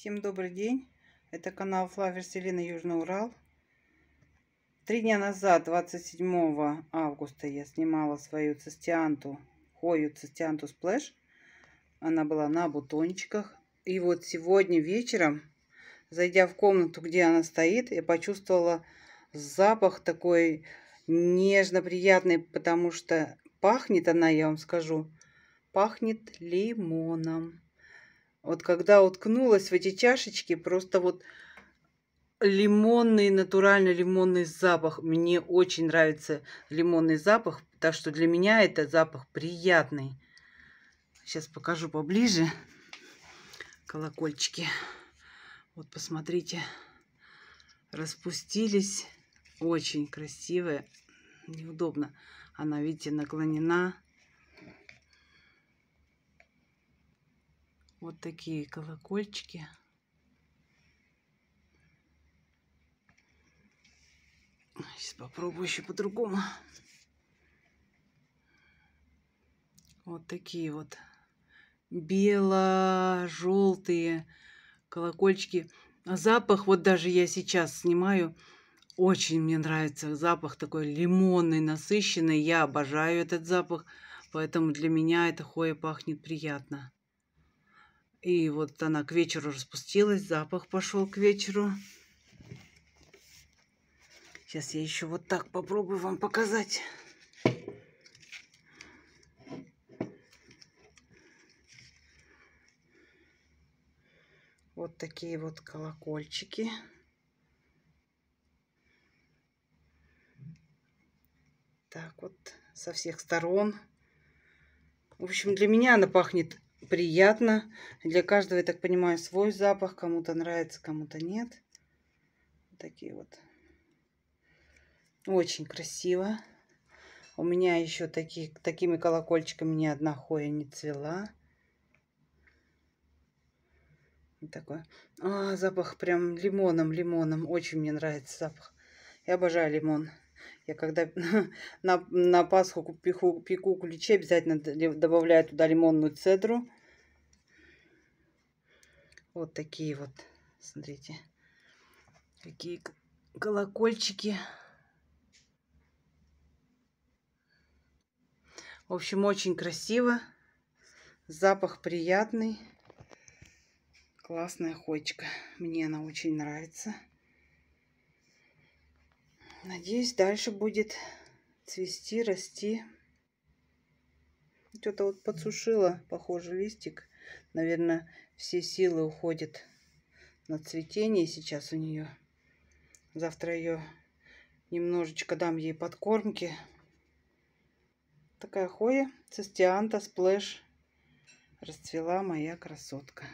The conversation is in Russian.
Всем добрый день. Это канал Флавер Селина Южный Урал. Три дня назад, 27 августа, я снимала свою цистианту, хою цистианту сплэш. Она была на бутончиках. И вот сегодня вечером, зайдя в комнату, где она стоит, я почувствовала запах такой нежно приятный, потому что пахнет она, я вам скажу, пахнет лимоном. Вот когда уткнулась в эти чашечки, просто вот лимонный, натуральный лимонный запах. Мне очень нравится лимонный запах, так что для меня это запах приятный. Сейчас покажу поближе колокольчики. Вот посмотрите, распустились. Очень красивая, неудобно. Она, видите, наклонена. вот такие колокольчики. Сейчас попробую еще по-другому. Вот такие вот бело-желтые колокольчики. Запах, вот даже я сейчас снимаю, очень мне нравится запах такой лимонный, насыщенный. Я обожаю этот запах, поэтому для меня это хое пахнет приятно. И вот она к вечеру распустилась, запах пошел к вечеру. Сейчас я еще вот так попробую вам показать. Вот такие вот колокольчики. Так вот, со всех сторон. В общем, для меня она пахнет приятно. Для каждого, я так понимаю, свой запах. Кому-то нравится, кому-то нет. такие вот. Очень красиво. У меня еще такие, такими колокольчиками ни одна хоя не цвела. такой. А, запах прям лимоном, лимоном. Очень мне нравится запах. Я обожаю лимон. Я когда на, на Пасху пеку, пеку куличи, обязательно добавляю туда лимонную цедру. Вот такие вот, смотрите, какие колокольчики. В общем, очень красиво. Запах приятный. Классная ходчика. Мне она очень нравится. Надеюсь, дальше будет цвести, расти. Что-то вот подсушила, похоже, листик. Наверное, все силы уходят на цветение сейчас у нее. Завтра ее немножечко дам ей подкормки. Такая хоя, цистианта, сплэш. Расцвела моя красотка.